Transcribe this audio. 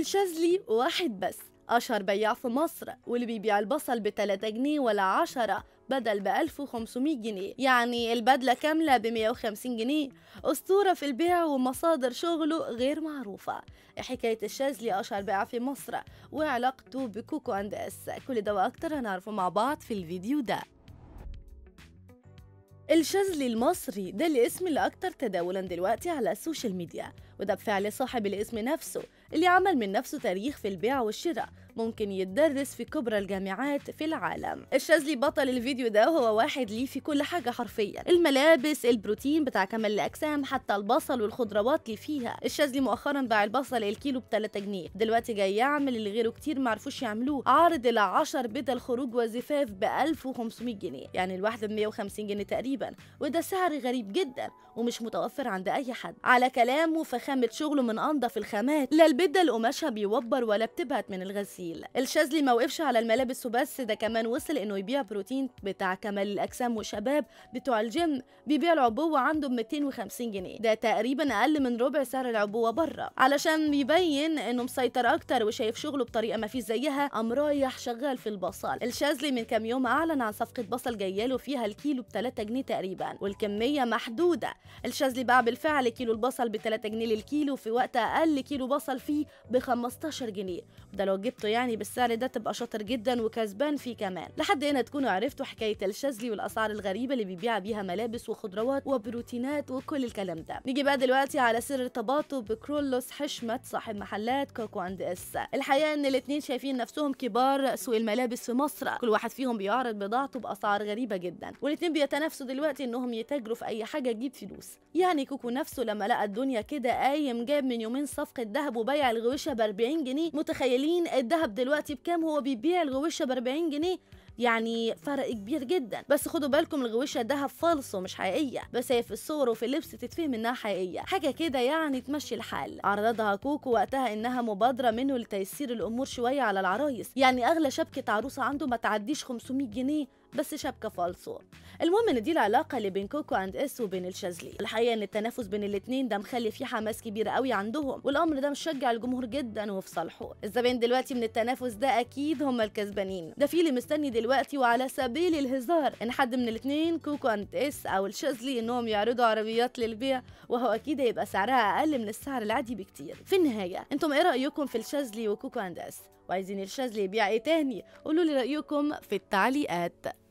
الشاذلي واحد بس أشهر بياع في مصر واللي بيبيع البصل بتلاتة جنيه ولا عشرة بدل بألف 1500 جنيه يعني البدلة كاملة بمية وخمسين جنيه أسطورة في البيع ومصادر شغله غير معروفة حكاية الشاذلي أشهر بيع في مصر وعلاقته بكوكو أند إس كل ده وأكتر هنعرفه مع بعض في الفيديو ده الشاذلي المصري ده الاسم اللي أكتر تداولا دلوقتي على السوشيال ميديا وده بفعل صاحب الاسم نفسه اللي عمل من نفسه تاريخ في البيع والشراء ممكن يتدرس في كبرى الجامعات في العالم الشاذلي بطل الفيديو ده هو واحد ليه في كل حاجة حرفيا الملابس البروتين بتاع كمال الأجسام حتى البصل والخضروات اللي فيها الشاذلي مؤخرا باع البصل الكيلو ب 3 جنيه دلوقتي جاي يعمل اللي غيره كتير معرفوش يعملوه عارض ال 10 بدل خروج وزفاف ب 1500 جنيه يعني الواحدة ب 150 جنيه تقريبا وده سعر غريب جدا ومش متوفر عند أي حد على كلامه فخامة خامة شغله من أنضف الخامات لا البدة القماشها بيوبر ولا بتبهت من الغسيل الشاذلي ما وقفش على الملابس وبس ده كمان وصل إنه يبيع بروتين بتاع كمال الأجسام وشباب بتوع الجيم بيبيع العبوة عنده ب 250 جنيه ده تقريبا أقل من ربع سعر العبوة بره علشان يبين إنه مسيطر أكتر وشايف شغله بطريقة ما فيش زيها قام رايح شغال في البصل الشاذلي من كام يوم أعلن عن صفقة بصل جياله فيها الكيلو ب 3 جنيه تقريبا والكمية محدودة الشاذلي باع بالفعل كيلو البصل ب 3 جنيه الكيلو في وقت اقل كيلو بصل فيه ب 15 جنيه ده لو جبته يعني بالسعر ده تبقى شاطر جدا وكسبان فيه كمان لحد هنا تكونوا عرفتوا حكايه الشاذلي والاسعار الغريبه اللي بيبيع بيها ملابس وخضروات وبروتينات وكل الكلام ده نيجي بقى دلوقتي على سر ارتباطه بكرولوس حشمت صاحب محلات كوكو اند اس الحقيقه ان الاثنين شايفين نفسهم كبار سوق الملابس في مصر كل واحد فيهم بيعرض بضاعته باسعار غريبه جدا والاثنين بيتنافسوا دلوقتي انهم يتاجروا في اي حاجه تجيب فلوس يعني كوكو نفسه لما لقى الدنيا كده قايم جاب من يومين صفقه ذهب وبيع الغويشه ب 40 جنيه متخيلين الذهب دلوقتي بكام هو بيبيع الغويشه ب 40 جنيه يعني فرق كبير جدا بس خدوا بالكم الغويشه دهب فالص ومش حقيقيه بس هي في الصور وفي اللبس تتفهم انها حقيقيه حاجه كده يعني تمشي الحال عرضها كوكو وقتها انها مبادره منه لتيسير الامور شويه على العرايس يعني اغلى شبكه عروسه عنده ما تعديش 500 جنيه بس شبكه فالصو المهم ان دي العلاقه اللي بين كوكو اند اس وبين الشاذلي الحقيقه ان التنافس بين الاثنين ده مخلي فيه حماس كبير قوي عندهم والامر ده مشجع الجمهور جدا وفي صالحه الزبائن دلوقتي من التنافس ده اكيد هم الكسبانين ده في اللي مستني دلوقتي وعلى سبيل الهزار ان حد من الاثنين كوكو اند اس او الشاذلي انهم يعرضوا عربيات للبيع وهو اكيد هيبقى سعرها اقل من السعر العادي بكتير في النهايه انتم ايه رايكم في الشاذلي وكوكو اند اس وعايزين الشاذلي يبيع ايه تاني قولوا لي رايكم في التعليقات